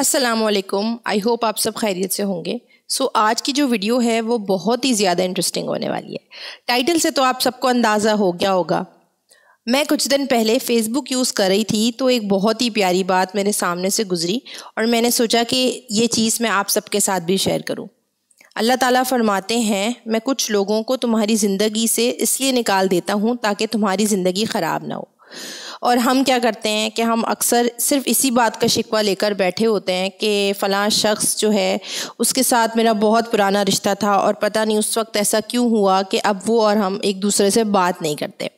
असलकुम I hope आप सब खैरियत से होंगे सो so, आज की जो वीडियो है वो बहुत ही ज़्यादा इंटरेस्टिंग होने वाली है टाइटल से तो आप सबको अंदाज़ा हो गया होगा मैं कुछ दिन पहले फेसबुक यूज़ कर रही थी तो एक बहुत ही प्यारी बात मेरे सामने से गुजरी और मैंने सोचा कि ये चीज़ मैं आप सबके साथ भी शेयर करूँ अल्लाह ताला फरमाते हैं मैं कुछ लोगों को तुम्हारी ज़िंदगी से इसलिए निकाल देता हूँ ताकि तुम्हारी ज़िंदगी ख़राब ना हो और हम क्या करते हैं कि हम अक्सर सिर्फ इसी बात का शिकवा लेकर बैठे होते हैं कि फ़लाँ शख्स जो है उसके साथ मेरा बहुत पुराना रिश्ता था और पता नहीं उस वक्त ऐसा क्यों हुआ कि अब वो और हम एक दूसरे से बात नहीं करते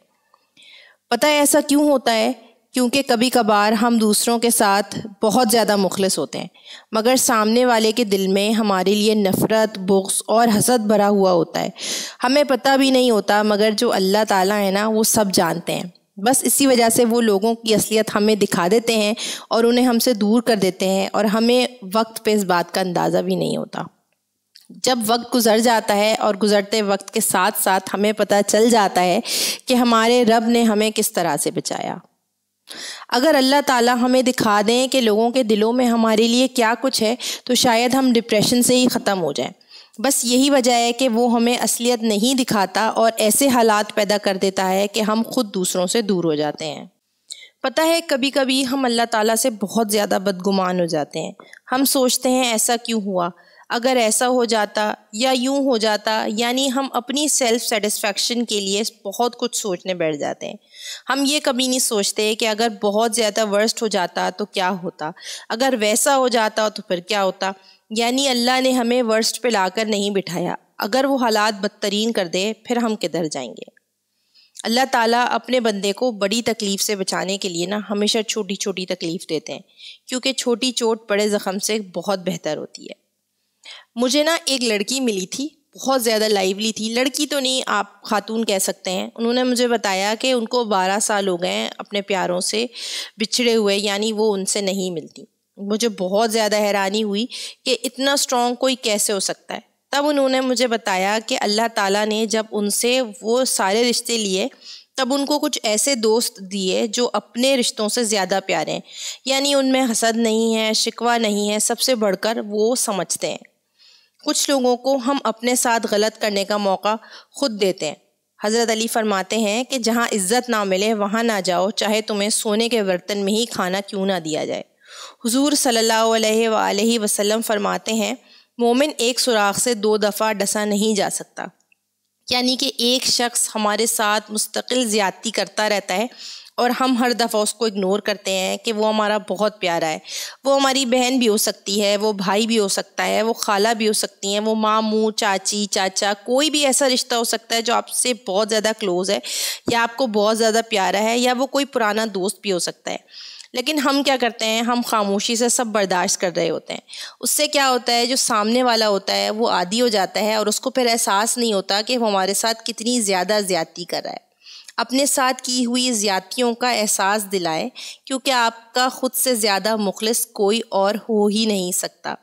पता है ऐसा क्यों होता है क्योंकि कभी कभार हम दूसरों के साथ बहुत ज़्यादा मुखलस होते हैं मगर सामने वाले के दिल में हमारे लिए नफ़रत बुक्स और हसद भरा हुआ होता है हमें पता भी नहीं होता मगर जो अल्लाह ताला है ना वो सब जानते हैं बस इसी वजह से वो लोगों की असलियत हमें दिखा देते हैं और उन्हें हमसे दूर कर देते हैं और हमें वक्त पे इस बात का अंदाज़ा भी नहीं होता जब वक्त गुजर जाता है और गुजरते वक्त के साथ साथ हमें पता चल जाता है कि हमारे रब ने हमें किस तरह से बचाया अगर अल्लाह ताला हमें दिखा दें कि लोगों के दिलों में हमारे लिए क्या कुछ है तो शायद हम डिप्रेशन से ही ख़त्म हो जाएं बस यही वजह है कि वो हमें असलियत नहीं दिखाता और ऐसे हालात पैदा कर देता है कि हम खुद दूसरों से दूर हो जाते हैं पता है कभी कभी हम अल्लाह ताला से बहुत ज़्यादा बदगुमान हो जाते हैं हम सोचते हैं ऐसा क्यों हुआ अगर ऐसा हो जाता या यूं हो जाता यानी हम अपनी सेल्फ सेटिस्फेक्शन के लिए बहुत कुछ सोचने बैठ जाते हैं हम ये कभी नहीं सोचते कि अगर बहुत ज़्यादा वर्स्ट हो जाता तो क्या होता अगर वैसा हो जाता तो फिर क्या होता यानी अल्लाह ने हमें वर्स्ट पे लाकर नहीं बिठाया अगर वो हालात बदतरीन कर दे फिर हम किधर जाएंगे अल्लाह ताला अपने बंदे को बड़ी तकलीफ़ से बचाने के लिए ना हमेशा छोटी छोटी तकलीफ़ देते हैं क्योंकि छोटी चोट बड़े ज़ख़म से बहुत बेहतर होती है मुझे ना एक लड़की मिली थी बहुत ज़्यादा लाइवली थी लड़की तो नहीं आप खातून कह सकते हैं उन्होंने मुझे बताया कि उनको बारह साल हो गए अपने प्यारों से बिछड़े हुए यानी वो उनसे नहीं मिलती मुझे बहुत ज़्यादा हैरानी हुई कि इतना स्ट्रॉन्ग कोई कैसे हो सकता है तब उन्होंने मुझे बताया कि अल्लाह ताला ने जब उनसे वो सारे रिश्ते लिए तब उनको कुछ ऐसे दोस्त दिए जो अपने रिश्तों से ज़्यादा प्यारे हैं यानी उनमें हसद नहीं है शिकवा नहीं है सबसे बढ़कर वो समझते हैं कुछ लोगों को हम अपने साथ गलत करने का मौका खुद देते हैं हज़रत अली फरमाते हैं कि जहाँ इज़्ज़त ना मिले वहाँ ना जाओ चाहे तुम्हें सोने के बर्तन में ही खाना क्यों ना दिया जाए हुजूर सल्लल्लाहु अलैहि वसल्लम फरमाते हैं मोमिन एक सुराख से दो दफ़ा डसा नहीं जा सकता यानी कि एक शख्स हमारे साथ मुस्तकिल ज़्यादती करता रहता है और हम हर दफ़ा उसको इग्नोर करते हैं कि वो हमारा बहुत प्यारा है वो हमारी बहन भी हो सकती है वो भाई भी हो सकता है वो खाला भी हो सकती हैं वो मामू चाची चाचा कोई भी ऐसा रिश्ता हो सकता है जो आपसे बहुत ज़्यादा क्लोज़ है या आपको बहुत ज़्यादा प्यारा है या वो कोई पुराना दोस्त भी हो सकता है लेकिन हम क्या करते हैं हम खामोशी से सब बर्दाश्त कर रहे होते हैं उससे क्या होता है जो सामने वाला होता है वो आदि हो जाता है और उसको फिर एहसास नहीं होता कि वो हमारे साथ कितनी ज़्यादा ज़्यादती कर रहा है अपने साथ की हुई ज़्यादतियों का एहसास दिलाए क्योंकि आपका ख़ुद से ज़्यादा मुखलस कोई और हो ही नहीं सकता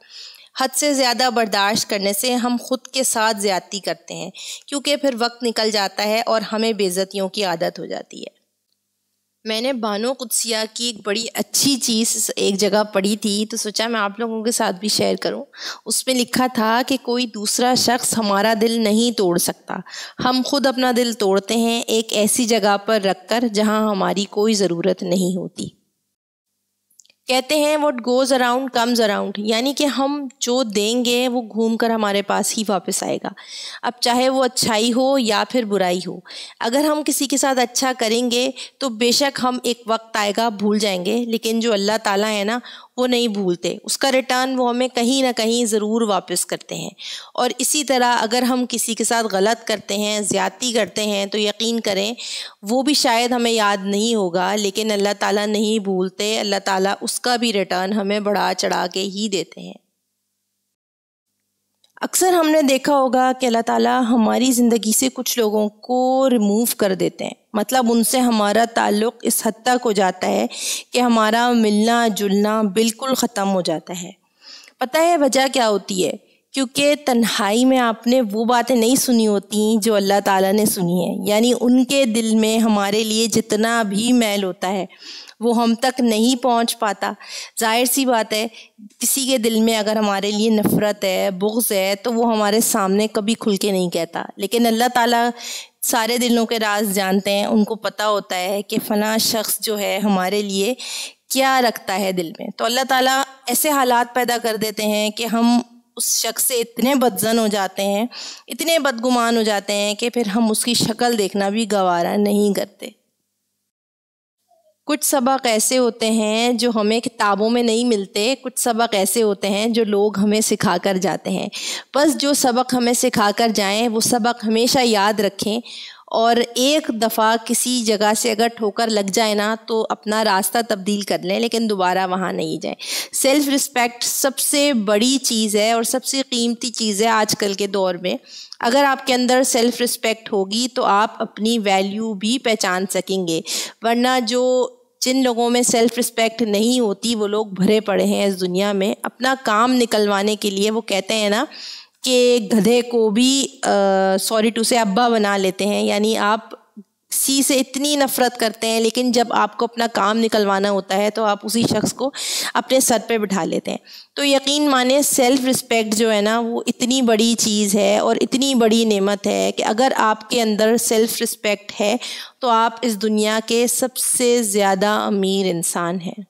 हद से ज़्यादा बर्दाश्त करने से हम खुद के साथ ज़्यादती करते हैं क्योंकि फिर वक्त निकल जाता है और हमें बेज़तियों की आदत हो जाती है मैंने बानो कुदसिया की एक बड़ी अच्छी चीज़ एक जगह पढ़ी थी तो सोचा मैं आप लोगों के साथ भी शेयर करूं उसमें लिखा था कि कोई दूसरा शख्स हमारा दिल नहीं तोड़ सकता हम खुद अपना दिल तोड़ते हैं एक ऐसी जगह पर रख कर जहाँ हमारी कोई ज़रूरत नहीं होती कहते हैं what goes around comes around यानी कि हम जो देंगे वो घूम कर हमारे पास ही वापस आएगा अब चाहे वो अच्छाई हो या फिर बुराई हो अगर हम किसी के साथ अच्छा करेंगे तो बेशक हम एक वक्त आएगा भूल जाएंगे लेकिन जो अल्लाह ताला है ना वो नहीं भूलते उसका रिटर्न वो हमें कहीं ना कहीं ज़रूर वापस करते हैं और इसी तरह अगर हम किसी के साथ गलत करते हैं ज़्यादती करते हैं तो यकीन करें वो भी शायद हमें याद नहीं होगा लेकिन अल्लाह ताला नहीं भूलते अल्लाह ताला उसका भी रिटर्न हमें बढ़ा चढ़ा के ही देते हैं अक्सर हमने देखा होगा कि अल्लाह ताला हमारी ज़िंदगी से कुछ लोगों को रिमूव कर देते हैं मतलब उनसे हमारा ताल्लुक़ इस हद तक हो जाता है कि हमारा मिलना जुलना बिल्कुल ख़त्म हो जाता है पता है वजह क्या होती है क्योंकि तन्हाई में आपने वो बातें नहीं सुनी होती जो अल्लाह ताला ने सुनी है यानी उनके दिल में हमारे लिए जितना भी मैल होता है वो हम तक नहीं पहुंच पाता जाहिर सी बात है किसी के दिल में अगर हमारे लिए नफ़रत है बुग्स है तो वो हमारे सामने कभी खुल के नहीं कहता लेकिन अल्लाह ताला सारे दिलों के राज जानते हैं उनको पता होता है कि फ़ना शख्स जो है हमारे लिए क्या रखता है दिल में तो अल्लाह ताला ऐसे हालात पैदा कर देते हैं कि हम उस शख्स से इतने बदजन हो जाते हैं इतने बदगुमान हो जाते हैं कि फिर हम उसकी शक्ल देखना भी गवारा नहीं करते कुछ सबक ऐसे होते हैं जो हमें किताबों में नहीं मिलते कुछ सबक ऐसे होते हैं जो लोग हमें सिखा कर जाते हैं बस जो सबक हमें सिखा कर जाएं वो सबक हमेशा याद रखें और एक दफ़ा किसी जगह से अगर ठोकर लग जाए ना तो अपना रास्ता तब्दील कर लें लेकिन दोबारा वहाँ नहीं जाएं सेल्फ़ रिस्पेक्ट सबसे बड़ी चीज़ है और सबसे कीमती चीज़ है आजकल के दौर में अगर आपके अंदर सेल्फ़ रिस्पेक्ट होगी तो आप अपनी वैल्यू भी पहचान सकेंगे वरना जो जिन लोगों में सेल्फ़ रिस्पेक्ट नहीं होती वो लोग भरे पड़े हैं इस दुनिया में अपना काम निकलवाने के लिए वो कहते हैं ना के गधे को भी सॉरी टू से अब्बा बना लेते हैं यानी आप सी से इतनी नफरत करते हैं लेकिन जब आपको अपना काम निकलवाना होता है तो आप उसी शख्स को अपने सर पे बिठा लेते हैं तो यकीन माने सेल्फ़ रिस्पेक्ट जो है ना वो इतनी बड़ी चीज़ है और इतनी बड़ी नेमत है कि अगर आपके अंदर सेल्फ़ रिस्पेक्ट है तो आप इस दुनिया के सबसे ज़्यादा अमीर इंसान हैं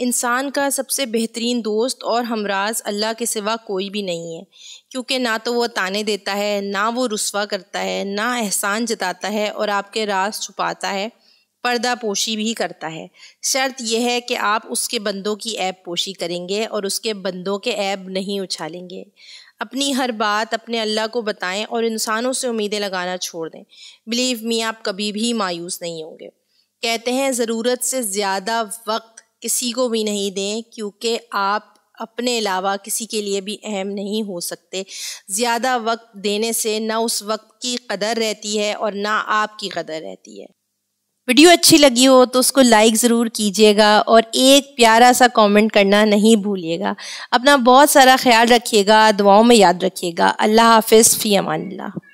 इंसान का सबसे बेहतरीन दोस्त और हमराज अल्लाह के सिवा कोई भी नहीं है क्योंकि ना तो वो ताने देता है ना वो रसवा करता है ना एहसान जताता है और आपके राज छुपाता है पर्दा पोशी भी करता है शर्त यह है कि आप उसके बंदों की ऐब पोशी करेंगे और उसके बंदों के ऐब नहीं उछालेंगे अपनी हर बात अपने अल्लाह को बताएं और इंसानों से उम्मीदें लगाना छोड़ दें बिलीव मी आप कभी भी मायूस नहीं होंगे कहते हैं ज़रूरत से ज़्यादा वक्त किसी को भी नहीं दें क्योंकि आप अपने अलावा किसी के लिए भी अहम नहीं हो सकते ज़्यादा वक्त देने से ना उस वक्त की कदर रहती है और ना आपकी कदर रहती है वीडियो अच्छी लगी हो तो उसको लाइक ज़रूर कीजिएगा और एक प्यारा सा कमेंट करना नहीं भूलिएगा अपना बहुत सारा ख्याल रखिएगा दुआओं में याद रखिएगा अल्लाह हाफिज़ फ़ी अमान